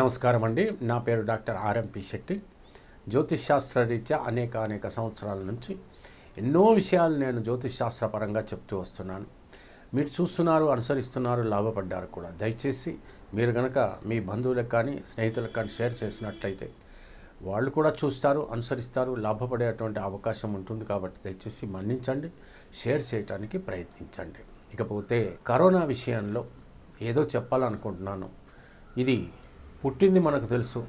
నమస్కారం అండి నా పేరు డాక్టర్ ఆర్ఎంపి శెట్టి జ్యోతిష్ శాస్త్ర రీత్యా అనేక అనేక సంవత్సరాల నుంచి ఎన్నో విషయాలు నేను జ్యోతిష్ శాస్త్రపరంగా చెప్తూ వస్తున్నాను మీరు చూస్తున్నారు అనుసరిస్తున్నారు లాభపడ్డారు కూడా దయచేసి మీరు కనుక మీ బంధువులకు కానీ స్నేహితులకు కానీ షేర్ చేసినట్లయితే వాళ్ళు కూడా చూస్తారు అనుసరిస్తారు లాభపడేటువంటి అవకాశం ఉంటుంది కాబట్టి దయచేసి మన్నించండి షేర్ చేయడానికి ప్రయత్నించండి ఇకపోతే కరోనా విషయంలో ఏదో చెప్పాలనుకుంటున్నాను ఇది పుట్టింది మనకు తెలుసు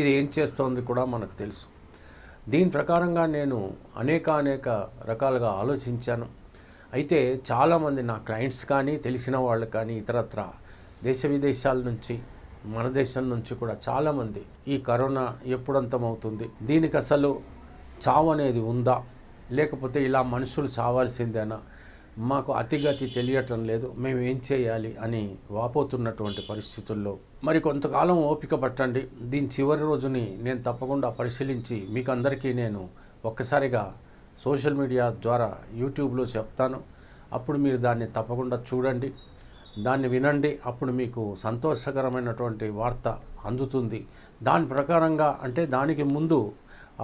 ఇది ఏం చేస్తోంది కూడా మనకు తెలుసు దీని ప్రకారంగా నేను అనేక అనేక రకాలుగా ఆలోచించాను అయితే చాలామంది నా క్లయింట్స్ కానీ తెలిసిన వాళ్ళు కానీ ఇతరత్ర దేశ విదేశాల నుంచి మన దేశం నుంచి కూడా చాలామంది ఈ కరోనా ఎప్పుడంతమవుతుంది దీనికి అసలు చావు అనేది ఉందా లేకపోతే ఇలా మనుషులు చావాల్సిందేనా మాకు అతిగతి తెలియటం లేదు మేము ఏం చేయాలి అని వాపోతున్నటువంటి పరిస్థితుల్లో మరి కొంతకాలం ఓపిక పట్టండి దీని చివరి రోజుని నేను తప్పకుండా పరిశీలించి మీకు అందరికీ నేను ఒక్కసారిగా సోషల్ మీడియా ద్వారా యూట్యూబ్లో చెప్తాను అప్పుడు మీరు దాన్ని తప్పకుండా చూడండి దాన్ని వినండి అప్పుడు మీకు సంతోషకరమైనటువంటి వార్త అందుతుంది దాని ప్రకారంగా అంటే దానికి ముందు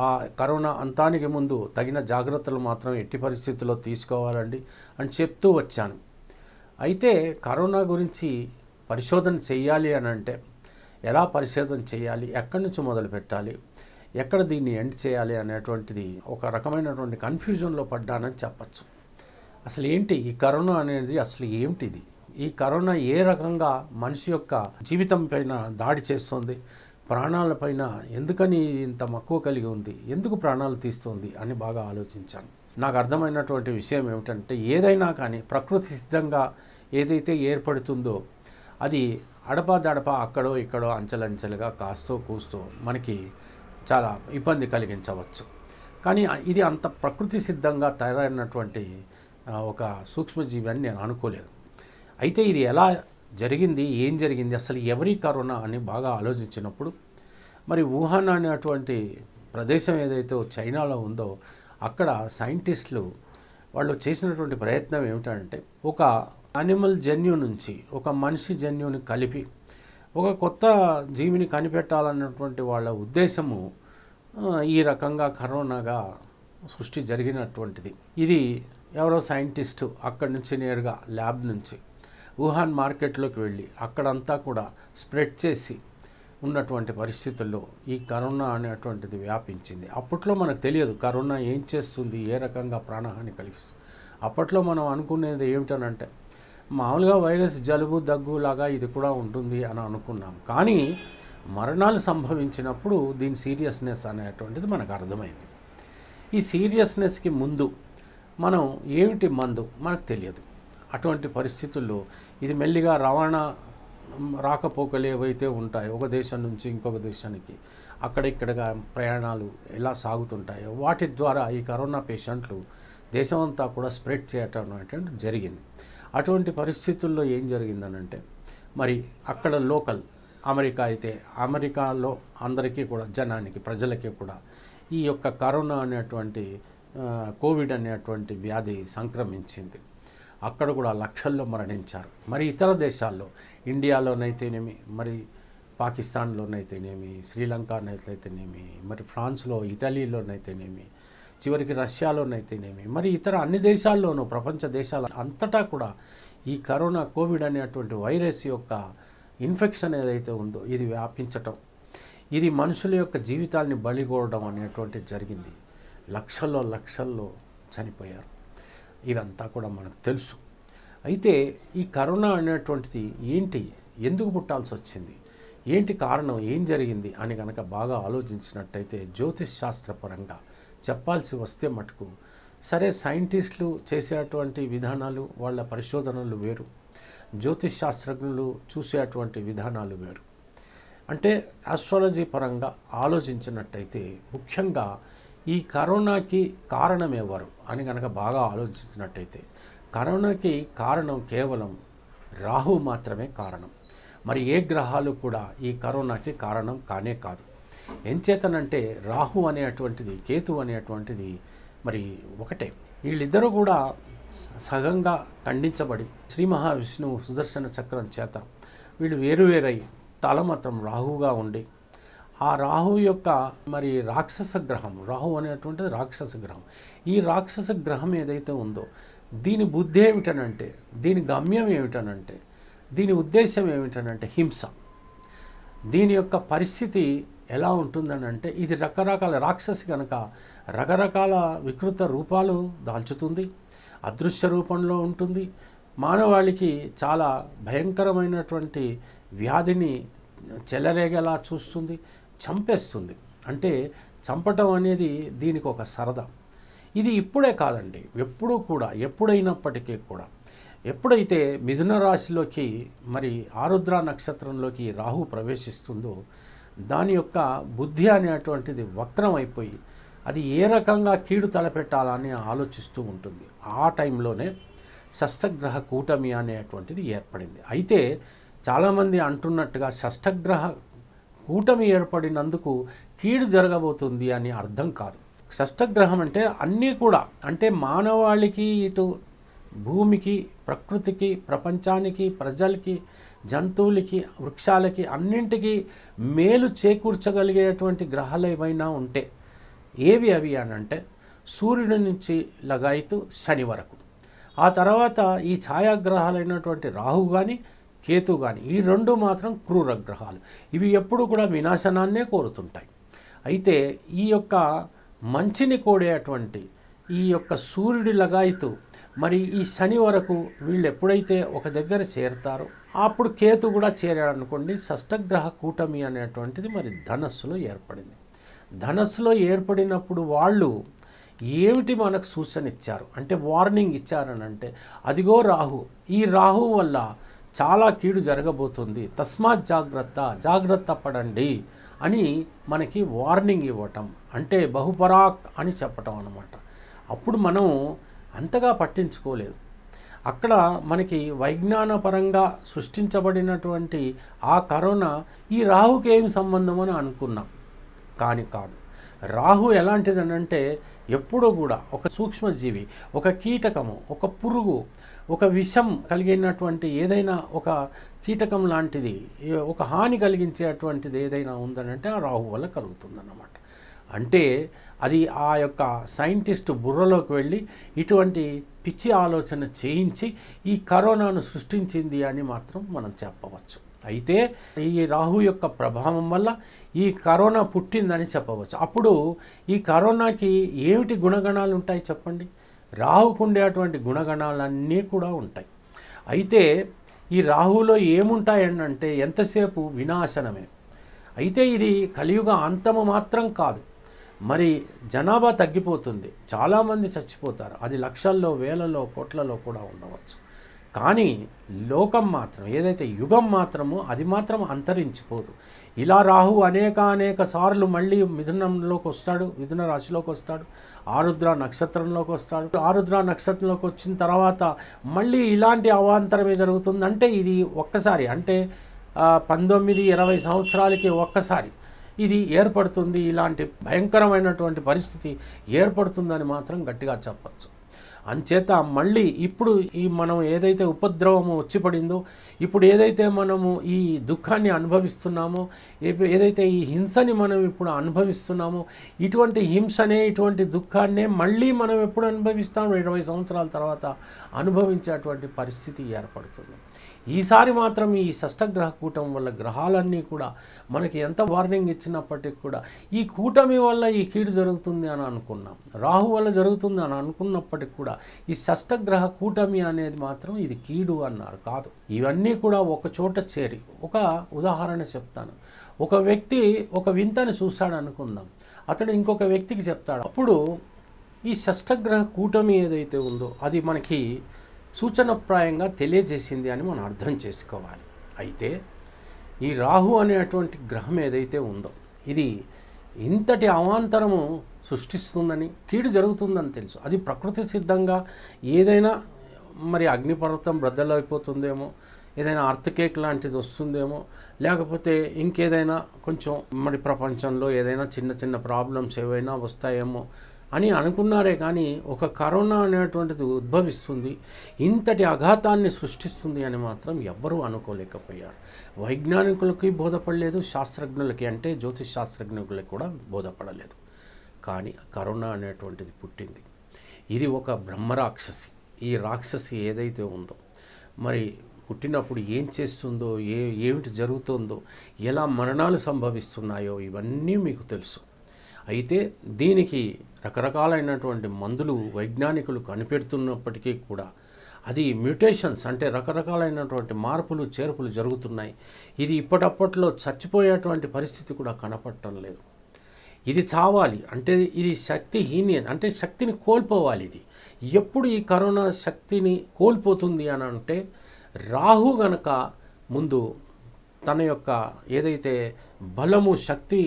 ఆ కరోనా అంతానికి ముందు తగిన జాగ్రత్తలు మాత్రం ఎట్టి పరిస్థితుల్లో తీసుకోవాలండి అని చెప్తూ వచ్చాను అయితే కరోనా గురించి పరిశోధన చేయాలి అని అంటే ఎలా పరిశోధన చేయాలి ఎక్కడి నుంచి మొదలు పెట్టాలి ఎక్కడ దీన్ని ఎండ్ చేయాలి అనేటువంటిది ఒక రకమైనటువంటి కన్ఫ్యూజన్లో పడ్డానని చెప్పచ్చు అసలు ఏంటి ఈ కరోనా అనేది అసలు ఏమిటిది ఈ కరోనా ఏ రకంగా మనిషి యొక్క జీవితం పైన దాడి చేస్తుంది ప్రాణాలపైన ఎందుకని ఇంత మక్కువ కలిగి ఉంది ఎందుకు ప్రాణాలు తీస్తుంది అని బాగా ఆలోచించాను నాకు అర్థమైనటువంటి విషయం ఏమిటంటే ఏదైనా కానీ ప్రకృతి సిద్ధంగా ఏదైతే ఏర్పడుతుందో అది దడప అక్కడో ఇక్కడో అంచెలంచెలుగా కాస్తూ కూస్తూ మనకి చాలా ఇబ్బంది కలిగించవచ్చు కానీ ఇది అంత ప్రకృతి సిద్ధంగా తయారైనటువంటి ఒక సూక్ష్మజీవి అని నేను అనుకోలేదు అయితే ఇది ఎలా జరిగింది ఏం జరిగింది అసలు ఎవరి కరోనా అని బాగా ఆలోచించినప్పుడు మరి వుహాన్ అనేటువంటి ప్రదేశం ఏదైతే చైనాలో ఉందో అక్కడ సైంటిస్టులు వాళ్ళు చేసినటువంటి ప్రయత్నం ఏమిటంటే ఒక అనిమల్ జన్యు నుంచి ఒక మనిషి జన్యుని కలిపి ఒక కొత్త జీవిని కనిపెట్టాలన్నటువంటి వాళ్ళ ఉద్దేశము ఈ రకంగా కరోనాగా సృష్టి జరిగినటువంటిది ఇది ఎవరో సైంటిస్టు అక్కడి నుంచి నేరుగా ల్యాబ్ నుంచి వుహాన్ మార్కెట్లోకి వెళ్ళి అక్కడంతా కూడా స్ప్రెడ్ చేసి ఉన్నటువంటి పరిస్థితుల్లో ఈ కరోనా అనేటువంటిది వ్యాపించింది అప్పట్లో మనకు తెలియదు కరోనా ఏం చేస్తుంది ఏ రకంగా ప్రాణహాని కలిగిస్తుంది అప్పట్లో మనం అనుకునేది ఏమిటనంటే మామూలుగా వైరస్ జలుబు దగ్గు లాగా ఇది కూడా ఉంటుంది అని అనుకున్నాం కానీ మరణాలు సంభవించినప్పుడు దీని సీరియస్నెస్ అనేటువంటిది మనకు అర్థమైంది ఈ సీరియస్నెస్కి ముందు మనం ఏమిటి మందు మనకు తెలియదు అటువంటి పరిస్థితుల్లో ఇది మెల్లిగా రవాణా రాకపోకలు ఏవైతే ఉంటాయో ఒక దేశం నుంచి ఇంకొక దేశానికి అక్కడిక్కడగా ప్రయాణాలు ఎలా సాగుతుంటాయో వాటి ద్వారా ఈ కరోనా పేషెంట్లు దేశమంతా కూడా స్ప్రెడ్ చేయటం అనేటువంటి జరిగింది అటువంటి పరిస్థితుల్లో ఏం జరిగిందనంటే మరి అక్కడ లోకల్ అమెరికా అయితే అమెరికాలో అందరికీ కూడా జనానికి ప్రజలకి కూడా ఈ యొక్క కరోనా అనేటువంటి కోవిడ్ అనేటువంటి వ్యాధి సంక్రమించింది అక్కడ కూడా లక్షల్లో మరణించారు మరి ఇతర దేశాల్లో ఇండియాలోనైతేనేమి మరి పాకిస్తాన్లోనైతేనేమి శ్రీలంకనైతేనేమి మరి ఫ్రాన్స్లో ఇటలీలోనైతేనేమి చివరికి రష్యాలోనైతేనేమి మరి ఇతర అన్ని దేశాల్లోనూ ప్రపంచ దేశాల అంతటా కూడా ఈ కరోనా కోవిడ్ అనేటువంటి వైరస్ యొక్క ఇన్ఫెక్షన్ ఏదైతే ఉందో ఇది వ్యాపించటం ఇది మనుషుల యొక్క జీవితాల్ని బలిగోడడం అనేటువంటి జరిగింది లక్షల్లో లక్షల్లో చనిపోయారు ఇదంతా కూడా మనకు తెలుసు అయితే ఈ కరోనా అనేటువంటిది ఏంటి ఎందుకు పుట్టాల్సి వచ్చింది ఏంటి కారణం ఏం జరిగింది అని కనుక బాగా ఆలోచించినట్టయితే జ్యోతిష్ శాస్త్రపరంగా చెప్పాల్సి వస్తే మటుకు సరే సైంటిస్టులు చేసేటువంటి విధానాలు వాళ్ళ పరిశోధనలు వేరు జ్యోతిష్ శాస్త్రజ్ఞులు చూసేటువంటి విధానాలు వేరు అంటే ఆస్ట్రాలజీ పరంగా ఆలోచించినట్టయితే ముఖ్యంగా ఈ కరోనాకి కారణం ఎవరు అని కనుక బాగా ఆలోచించినట్టయితే కరోనాకి కారణం కేవలం రాహు మాత్రమే కారణం మరి ఏ గ్రహాలు కూడా ఈ కరోనాకి కారణం కానే కాదు ఎంచేతనంటే రాహు అనేటువంటిది కేతు అనేటువంటిది మరి ఒకటే వీళ్ళిద్దరూ కూడా సగంగా ఖండించబడి శ్రీ మహావిష్ణువు సుదర్శన చక్రం చేత వీళ్ళు వేరువేరై తల మాత్రం రాహువుగా ఉండి ఆ రాహు యొక్క మరి రాక్షస గ్రహం రాహు అనేటువంటి రాక్షస గ్రహం ఈ రాక్షస గ్రహం ఏదైతే ఉందో దీని బుద్ధి ఏమిటనంటే దీని గమ్యం ఏమిటనంటే దీని ఉద్దేశం ఏమిటనంటే హింస దీని యొక్క పరిస్థితి ఎలా ఉంటుందనంటే ఇది రకరకాల రాక్షసి కనుక రకరకాల వికృత రూపాలు దాల్చుతుంది అదృశ్య రూపంలో ఉంటుంది మానవాళికి చాలా భయంకరమైనటువంటి వ్యాధిని చెలరేగేలా చూస్తుంది చంపేస్తుంది అంటే చంపటం అనేది దీనికి ఒక సరదా ఇది ఇప్పుడే కాదండి ఎప్పుడూ కూడా ఎప్పుడైనప్పటికీ కూడా ఎప్పుడైతే మిథున రాశిలోకి మరి ఆరుద్ర నక్షత్రంలోకి రాహు ప్రవేశిస్తుందో దాని యొక్క బుద్ధి అనేటువంటిది వక్రం అయిపోయి అది ఏ రకంగా కీడు తలపెట్టాలని ఆలోచిస్తూ ఉంటుంది ఆ టైంలోనే షష్టగ్రహ కూటమి అనేటువంటిది ఏర్పడింది అయితే చాలామంది అంటున్నట్టుగా షష్టగ్రహ కూటమి ఏర్పడినందుకు కీడు జరగబోతుంది అని అర్థం కాదు షష్టగ్రహం అంటే అన్నీ కూడా అంటే మానవాళికి ఇటు భూమికి ప్రకృతికి ప్రపంచానికి ప్రజలకి జంతువులకి వృక్షాలకి అన్నింటికి మేలు చేకూర్చగలిగేటువంటి గ్రహాలు ఏవైనా ఉంటే ఏవి అవి అని అంటే సూర్యుడి నుంచి లగాయితూ శని వరకు ఆ తర్వాత ఈ ఛాయాగ్రహాలైనటువంటి రాహు కానీ కేతు కానీ ఈ రెండు మాత్రం క్రూర గ్రహాలు ఇవి ఎప్పుడు కూడా వినాశనాన్నే కోరుతుంటాయి అయితే ఈ యొక్క మంచిని కోడేటువంటి ఈ యొక్క సూర్యుడి లగాయితు మరి ఈ శని వరకు వీళ్ళు ఎప్పుడైతే ఒక దగ్గర చేరతారో అప్పుడు కేతు కూడా చేరాడనుకోండి షష్టగ్రహ కూటమి అనేటువంటిది మరి ధనస్సులో ఏర్పడింది ధనస్సులో ఏర్పడినప్పుడు వాళ్ళు ఏమిటి మనకు సూచన ఇచ్చారు అంటే వార్నింగ్ ఇచ్చారనంటే అదిగో రాహు ఈ రాహు వల్ల చాలా కీడు జరగబోతుంది తస్మాత్ జాగ్రత్త జాగ్రత్త పడండి అని మనకి వార్నింగ్ ఇవ్వటం అంటే బహుపరాక్ అని చెప్పటం అనమాట అప్పుడు మనం అంతగా పట్టించుకోలేదు అక్కడ మనకి వైజ్ఞానపరంగా సృష్టించబడినటువంటి ఆ కరోనా ఈ రాహుకి ఏం సంబంధం అని అనుకున్నాం కానీ కాదు రాహు ఎలాంటిదనంటే ఎప్పుడూ కూడా ఒక సూక్ష్మజీవి ఒక కీటకము ఒక పురుగు ఒక విషం కలిగినటువంటి ఏదైనా ఒక కీటకం లాంటిది ఒక హాని కలిగించేటువంటిది ఏదైనా ఉందనంటే ఆ రాహు వల్ల కలుగుతుందన్నమాట అంటే అది ఆ యొక్క సైంటిస్ట్ బుర్రలోకి వెళ్ళి ఇటువంటి పిచ్చి ఆలోచన చేయించి ఈ కరోనాను సృష్టించింది అని మాత్రం మనం చెప్పవచ్చు అయితే ఈ రాహు యొక్క ప్రభావం వల్ల ఈ కరోనా పుట్టిందని చెప్పవచ్చు అప్పుడు ఈ కరోనాకి ఏమిటి గుణగణాలు ఉంటాయి చెప్పండి రాహుకు ఉండేటువంటి గుణగణాలన్నీ కూడా ఉంటాయి అయితే ఈ రాహులో ఏముంటాయంటే ఎంతసేపు వినాశనమే అయితే ఇది కలియుగ అంతము మాత్రం కాదు మరి జనాభా తగ్గిపోతుంది చాలామంది చచ్చిపోతారు అది లక్షల్లో వేలలో కోట్లలో కూడా ఉండవచ్చు కానీ లోకం మాత్రం ఏదైతే యుగం మాత్రమో అది మాత్రం అంతరించిపోదు ఇలా రాహు అనేక అనేక సార్లు మళ్ళీ మిథునంలోకి వస్తాడు మిథున రాశిలోకి వస్తాడు ఆరుద్ర నక్షత్రంలోకి వస్తాడు ఆరుద్ర నక్షత్రంలోకి వచ్చిన తర్వాత మళ్ళీ ఇలాంటి అవాంతరమే జరుగుతుంది అంటే ఇది ఒక్కసారి అంటే పంతొమ్మిది ఇరవై సంవత్సరాలకి ఒక్కసారి ఇది ఏర్పడుతుంది ఇలాంటి భయంకరమైనటువంటి పరిస్థితి ఏర్పడుతుందని మాత్రం గట్టిగా చెప్పచ్చు అంచేత మళ్ళీ ఇప్పుడు ఈ మనం ఏదైతే ఉపద్రవము వచ్చి పడిందో ఇప్పుడు ఏదైతే మనము ఈ దుఃఖాన్ని అనుభవిస్తున్నామో ఏదైతే ఈ హింసని మనం ఇప్పుడు అనుభవిస్తున్నామో ఇటువంటి హింసనే ఇటువంటి దుఃఖాన్నే మళ్ళీ మనం ఎప్పుడు అనుభవిస్తాము ఇరవై సంవత్సరాల తర్వాత అనుభవించేటువంటి పరిస్థితి ఏర్పడుతుంది ఈసారి మాత్రం ఈ షష్టగ్రహ కూటం వల్ల గ్రహాలన్నీ కూడా మనకి ఎంత వార్నింగ్ ఇచ్చినప్పటికి కూడా ఈ కూటమి వల్ల ఈ కీడు జరుగుతుంది అని అనుకున్నాం రాహు వల్ల జరుగుతుంది అని అనుకున్నప్పటికి కూడా ఈ షష్టగ్రహ కూటమి అనేది మాత్రం ఇది కీడు అన్నారు కాదు ఇవన్నీ అన్నీ కూడా ఒక చోట చేరి ఒక ఉదాహరణ చెప్తాను ఒక వ్యక్తి ఒక వింతను చూస్తాడు అనుకుందాం అతడు ఇంకొక వ్యక్తికి చెప్తాడు అప్పుడు ఈ షష్టగ్రహ కూటమి ఏదైతే ఉందో అది మనకి సూచనప్రాయంగా తెలియజేసింది అని మనం అర్థం చేసుకోవాలి అయితే ఈ రాహు అనేటువంటి గ్రహం ఏదైతే ఉందో ఇది ఇంతటి అవాంతరము సృష్టిస్తుందని కీడు జరుగుతుందని తెలుసు అది ప్రకృతి సిద్ధంగా ఏదైనా మరి అగ్నిపర్వతం బ్రద్దలైపోతుందేమో ఏదైనా అర్థకేక్ లాంటిది వస్తుందేమో లేకపోతే ఇంకేదైనా కొంచెం మరి ప్రపంచంలో ఏదైనా చిన్న చిన్న ప్రాబ్లమ్స్ ఏవైనా వస్తాయేమో అని అనుకున్నారే కానీ ఒక కరోనా అనేటువంటిది ఉద్భవిస్తుంది ఇంతటి అఘాతాన్ని సృష్టిస్తుంది అని మాత్రం ఎవ్వరూ అనుకోలేకపోయారు వైజ్ఞానికులకి బోధపడలేదు శాస్త్రజ్ఞులకి అంటే జ్యోతిష్ శాస్త్రజ్ఞులకి కూడా బోధపడలేదు కానీ కరోనా అనేటువంటిది పుట్టింది ఇది ఒక బ్రహ్మ రాక్షసి ఈ రాక్షసి ఏదైతే ఉందో మరి పుట్టినప్పుడు ఏం చేస్తుందో ఏ ఏమిటి జరుగుతుందో ఎలా మరణాలు సంభవిస్తున్నాయో ఇవన్నీ మీకు తెలుసు అయితే దీనికి రకరకాలైనటువంటి మందులు వైజ్ఞానికులు కనిపెడుతున్నప్పటికీ కూడా అది మ్యూటేషన్స్ అంటే రకరకాలైనటువంటి మార్పులు చేర్పులు జరుగుతున్నాయి ఇది ఇప్పటప్పట్లో చచ్చిపోయేటువంటి పరిస్థితి కూడా కనపడటం లేదు ఇది చావాలి అంటే ఇది శక్తిహీన్యం అంటే శక్తిని కోల్పోవాలి ఇది ఎప్పుడు ఈ కరోనా శక్తిని కోల్పోతుంది అని అంటే రాహు గనక ముందు తన యొక్క ఏదైతే బలము శక్తి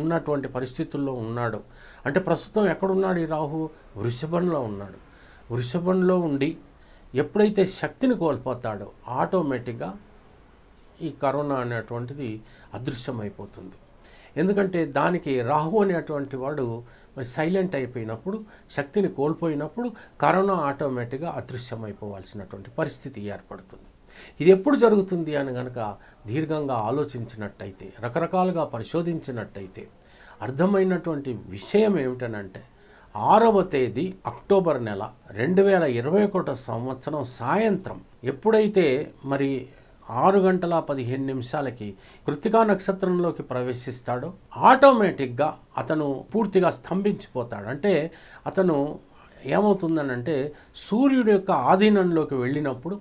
ఉన్నటువంటి పరిస్థితుల్లో ఉన్నాడో అంటే ప్రస్తుతం ఎక్కడున్నాడు ఈ రాహు వృషభంలో ఉన్నాడు వృషభంలో ఉండి ఎప్పుడైతే శక్తిని కోల్పోతాడో ఆటోమేటిక్గా ఈ కరోనా అనేటువంటిది అదృశ్యమైపోతుంది ఎందుకంటే దానికి రాహు అనేటువంటి వాడు మరి సైలెంట్ అయిపోయినప్పుడు శక్తిని కోల్పోయినప్పుడు కరోనా ఆటోమేటిక్గా అదృశ్యమైపోవాల్సినటువంటి పరిస్థితి ఏర్పడుతుంది ఇది ఎప్పుడు జరుగుతుంది అని కనుక దీర్ఘంగా ఆలోచించినట్టయితే రకరకాలుగా పరిశోధించినట్టయితే అర్థమైనటువంటి విషయం ఏమిటనంటే ఆరవ తేదీ అక్టోబర్ నెల రెండు వేల ఇరవై ఒకటో సంవత్సరం సాయంత్రం ఎప్పుడైతే మరి ఆరు గంటల పదిహేను నిమిషాలకి కృతికా నక్షత్రంలోకి ప్రవేశిస్తాడో ఆటోమేటిక్గా అతను పూర్తిగా స్తంభించిపోతాడు అంటే అతను ఏమవుతుందనంటే సూర్యుడు యొక్క ఆధీనంలోకి వెళ్ళినప్పుడు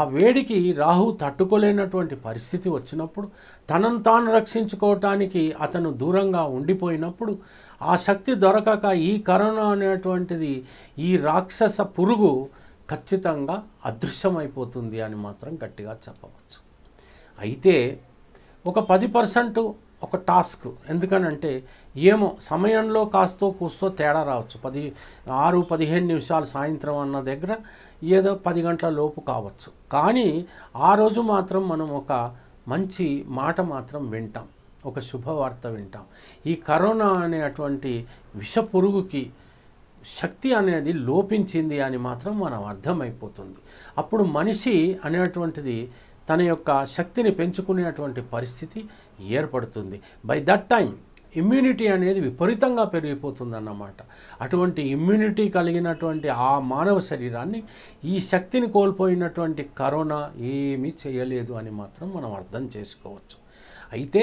ఆ వేడికి రాహు తట్టుకోలేనటువంటి పరిస్థితి వచ్చినప్పుడు తనను తాను రక్షించుకోవటానికి అతను దూరంగా ఉండిపోయినప్పుడు ఆ శక్తి దొరకక ఈ కరోనా అనేటువంటిది ఈ రాక్షస పురుగు ఖచ్చితంగా అదృశ్యమైపోతుంది అని మాత్రం గట్టిగా చెప్పవచ్చు అయితే ఒక పది పర్సెంట్ ఒక టాస్క్ ఎందుకనంటే ఏమో సమయంలో కాస్తో కూస్తో తేడా రావచ్చు పది ఆరు పదిహేను నిమిషాలు సాయంత్రం అన్న దగ్గర ఏదో పది గంటల లోపు కావచ్చు కానీ ఆ రోజు మాత్రం మనం ఒక మంచి మాట మాత్రం వింటాం ఒక శుభవార్త వింటాం ఈ కరోనా అనేటువంటి విషపురుగుకి శక్తి అనేది లోపించింది అని మాత్రం మనం అర్థమైపోతుంది అప్పుడు మనిషి అనేటువంటిది తన యొక్క శక్తిని పెంచుకునేటువంటి పరిస్థితి ఏర్పడుతుంది బై దట్ టైం ఇమ్యూనిటీ అనేది విపరీతంగా పెరిగిపోతుందన్నమాట అటువంటి ఇమ్యూనిటీ కలిగినటువంటి ఆ మానవ శరీరాన్ని ఈ శక్తిని కోల్పోయినటువంటి కరోనా ఏమీ చేయలేదు అని మాత్రం మనం అర్థం చేసుకోవచ్చు అయితే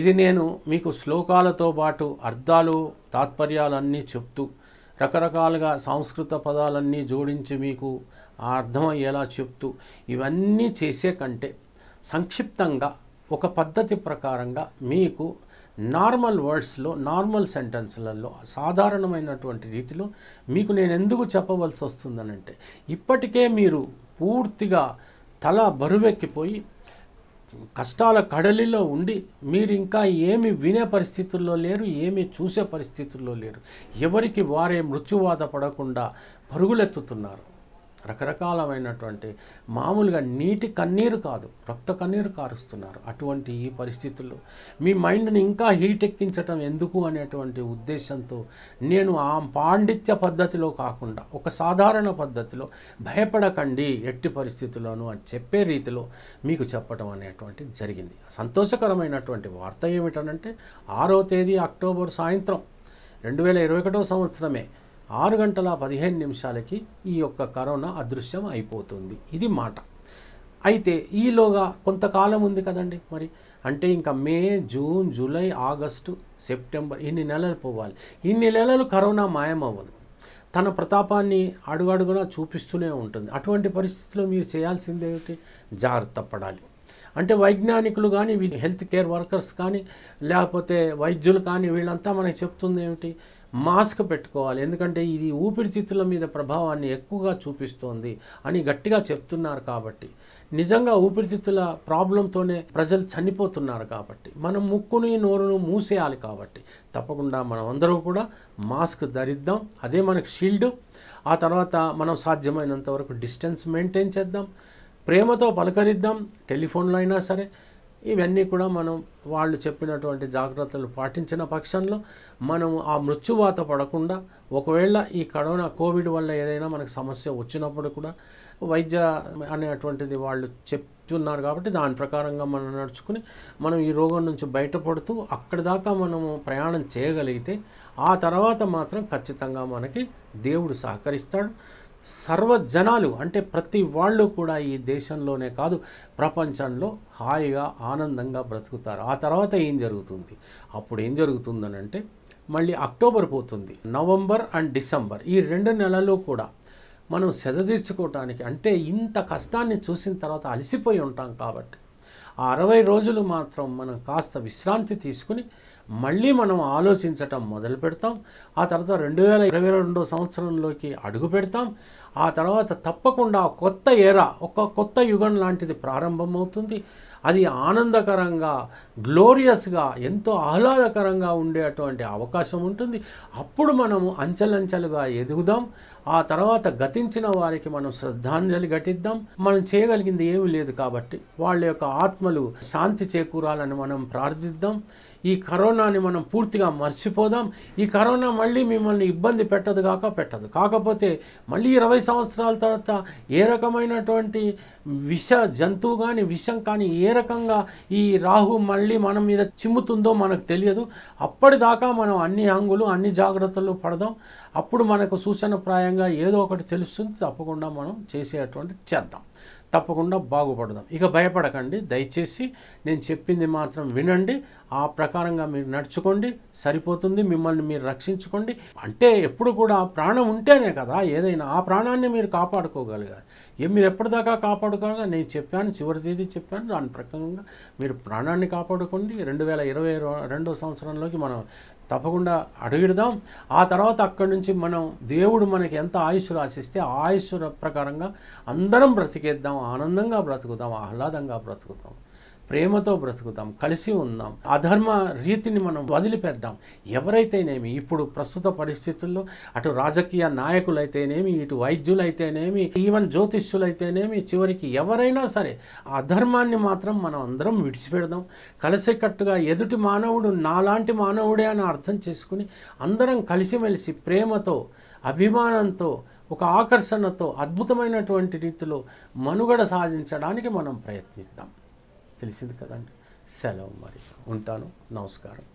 ఇది నేను మీకు శ్లోకాలతో పాటు అర్థాలు తాత్పర్యాలన్నీ చెప్తూ రకరకాలుగా సంస్కృత పదాలన్నీ జోడించి మీకు అర్థమయ్యేలా చెప్తూ ఇవన్నీ చేసే కంటే సంక్షిప్తంగా ఒక పద్ధతి ప్రకారంగా మీకు నార్మల్ వర్డ్స్లో నార్మల్ సెంటెన్స్లలో సాధారణమైనటువంటి రీతిలో మీకు నేను ఎందుకు చెప్పవలసి వస్తుందనంటే ఇప్పటికే మీరు పూర్తిగా తల బరువెక్కిపోయి కష్టాల కడలిలో ఉండి మీరు ఇంకా ఏమి వినే పరిస్థితుల్లో లేరు ఏమి చూసే పరిస్థితుల్లో లేరు ఎవరికి వారే మృత్యువాద పడకుండా పరుగులెత్తుతున్నారు రకరకాలమైనటువంటి మామూలుగా నీటి కన్నీరు కాదు రక్త కన్నీరు కారుస్తున్నారు అటువంటి ఈ పరిస్థితుల్లో మీ మైండ్ని ఇంకా హీట్ ఎక్కించటం ఎందుకు అనేటువంటి ఉద్దేశంతో నేను ఆ పాండిత్య పద్ధతిలో కాకుండా ఒక సాధారణ పద్ధతిలో భయపడకండి ఎట్టి పరిస్థితుల్లోనూ అని చెప్పే రీతిలో మీకు చెప్పడం అనేటువంటిది జరిగింది సంతోషకరమైనటువంటి వార్త ఏమిటనంటే ఆరో తేదీ అక్టోబర్ సాయంత్రం రెండు వేల ఇరవై ఒకటో సంవత్సరమే ఆరు గంటల పదిహేను నిమిషాలకి ఈ యొక్క కరోనా అదృశ్యం అయిపోతుంది ఇది మాట అయితే ఈలోగా కొంతకాలం ఉంది కదండి మరి అంటే ఇంకా May June July August September ఇన్ని నెలలు పోవాలి ఇన్ని నెలలు కరోనా మాయమవ్వదు తన ప్రతాపాన్ని అడుగడుగునా చూపిస్తూనే ఉంటుంది అటువంటి పరిస్థితిలో మీరు చేయాల్సిందేమిటి జాగ్రత్త పడాలి అంటే వైజ్ఞానికులు కానీ హెల్త్ కేర్ వర్కర్స్ కానీ లేకపోతే వైద్యులు కానీ వీళ్ళంతా మనకి చెప్తుంది ఏమిటి మాస్క్ పెట్టుకోవాలి ఎందుకంటే ఇది ఊపిరితిత్తుల మీద ప్రభావాన్ని ఎక్కువగా చూపిస్తోంది అని గట్టిగా చెప్తున్నారు కాబట్టి నిజంగా ఊపిరితిత్తుల ప్రాబ్లంతోనే ప్రజలు చనిపోతున్నారు కాబట్టి మనం ముక్కుని నోరును మూసేయాలి కాబట్టి తప్పకుండా మనం అందరూ కూడా మాస్క్ ధరిద్దాం అదే మనకు షీల్డ్ ఆ తర్వాత మనం సాధ్యమైనంత వరకు డిస్టెన్స్ మెయింటైన్ చేద్దాం ప్రేమతో పలకరిద్దాం టెలిఫోన్లో అయినా సరే ఇవన్నీ కూడా మనం వాళ్ళు చెప్పినటువంటి జాగ్రత్తలు పాటించిన పక్షంలో మనం ఆ మృత్యువాత పడకుండా ఒకవేళ ఈ కరోనా కోవిడ్ వల్ల ఏదైనా మనకు సమస్య వచ్చినప్పుడు కూడా వైద్య అనేటువంటిది వాళ్ళు చెప్తున్నారు కాబట్టి దాని ప్రకారంగా మనం నడుచుకుని మనం ఈ రోగం నుంచి బయటపడుతూ అక్కడి దాకా మనము ప్రయాణం చేయగలిగితే ఆ తర్వాత మాత్రం ఖచ్చితంగా మనకి దేవుడు సహకరిస్తాడు సర్వజనాలు అంటే ప్రతి వాళ్ళు కూడా ఈ దేశంలోనే కాదు ప్రపంచంలో హాయిగా ఆనందంగా బ్రతుకుతారు ఆ తర్వాత ఏం జరుగుతుంది అప్పుడు ఏం జరుగుతుందనంటే మళ్ళీ అక్టోబర్ పోతుంది నవంబర్ అండ్ డిసెంబర్ ఈ రెండు నెలలు కూడా మనం సెదతీర్చుకోవటానికి అంటే ఇంత కష్టాన్ని చూసిన తర్వాత అలసిపోయి ఉంటాం కాబట్టి ఆ అరవై రోజులు మాత్రం మనం కాస్త విశ్రాంతి తీసుకుని మళ్ళీ మనం ఆలోచించటం మొదలు పెడతాం ఆ తర్వాత రెండు వేల ఇరవై రెండో సంవత్సరంలోకి అడుగు పెడతాం ఆ తర్వాత తప్పకుండా కొత్త ఏరా ఒక కొత్త యుగం లాంటిది ప్రారంభమవుతుంది అది ఆనందకరంగా గ్లోరియస్గా ఎంతో ఆహ్లాదకరంగా ఉండేటువంటి అవకాశం ఉంటుంది అప్పుడు మనము అంచెలంచెలుగా ఎదుగుదాం ఆ తర్వాత గతించిన వారికి మనం శ్రద్ధాంజలి ఘటిద్దాం మనం చేయగలిగింది ఏమీ లేదు కాబట్టి వాళ్ళ యొక్క ఆత్మలు శాంతి చేకూరాలని మనం ప్రార్థిద్దాం ఈ కరోనాని మనం పూర్తిగా మర్చిపోదాం ఈ కరోనా మళ్ళీ మిమ్మల్ని ఇబ్బంది పెట్టదు కాక పెట్టదు కాకపోతే మళ్ళీ ఇరవై సంవత్సరాల తర్వాత ఏ రకమైనటువంటి విష జంతువు కానీ విషం కానీ ఏ రకంగా ఈ రాహు మళ్ళీ మన మీద చిమ్ముతుందో మనకు తెలియదు అప్పటిదాకా మనం అన్ని అంగులు అన్ని జాగ్రత్తలు పడదాం అప్పుడు మనకు సూచనప్రాయంగా ఏదో ఒకటి తెలుస్తుంది తప్పకుండా మనం చేసేటువంటి చేద్దాం తప్పకుండా బాగుపడదాం ఇక భయపడకండి దయచేసి నేను చెప్పింది మాత్రం వినండి ఆ ప్రకారంగా మీరు నడుచుకోండి సరిపోతుంది మిమ్మల్ని మీరు రక్షించుకోండి అంటే ఎప్పుడు కూడా ప్రాణం ఉంటేనే కదా ఏదైనా ఆ ప్రాణాన్ని మీరు కాపాడుకోగలగాలి ఏ మీరు ఎప్పటిదాకా కాపాడుకోవాలో నేను చెప్పాను చివరి తేదీ చెప్పాను దాని ప్రకారంగా మీరు ప్రాణాన్ని కాపాడుకోండి రెండు వేల ఇరవై రెండో సంవత్సరంలోకి మనం తప్పకుండా అడుగుడదాం ఆ తర్వాత అక్కడి నుంచి మనం దేవుడు మనకి ఎంత ఆయుష్ రాసిస్తే ఆయుష్ ప్రకారంగా అందరం బ్రతికేద్దాం ఆనందంగా బ్రతుకుదాం ఆహ్లాదంగా బ్రతుకుతాం ప్రేమతో బ్రతుకుదాం కలిసి ఉందాం అధర్మ రీతిని మనం వదిలిపెద్దాం ఎవరైతేనేమి ఇప్పుడు ప్రస్తుత పరిస్థితుల్లో అటు రాజకీయ నాయకులైతేనేమి ఇటు వైద్యులైతేనేమి ఈవెన్ జ్యోతిష్యులైతేనేమి చివరికి ఎవరైనా సరే అధర్మాన్ని మాత్రం మనం అందరం విడిచిపెడదాం కలిసికట్టుగా ఎదుటి మానవుడు నాలాంటి మానవుడే అని అర్థం చేసుకుని అందరం కలిసిమెలిసి ప్రేమతో అభిమానంతో ఒక ఆకర్షణతో అద్భుతమైనటువంటి రీతిలో మనుగడ సాధించడానికి మనం ప్రయత్నిద్దాం తెలిసింది కదండి సెలవు మరి ఉంటాను నమస్కారం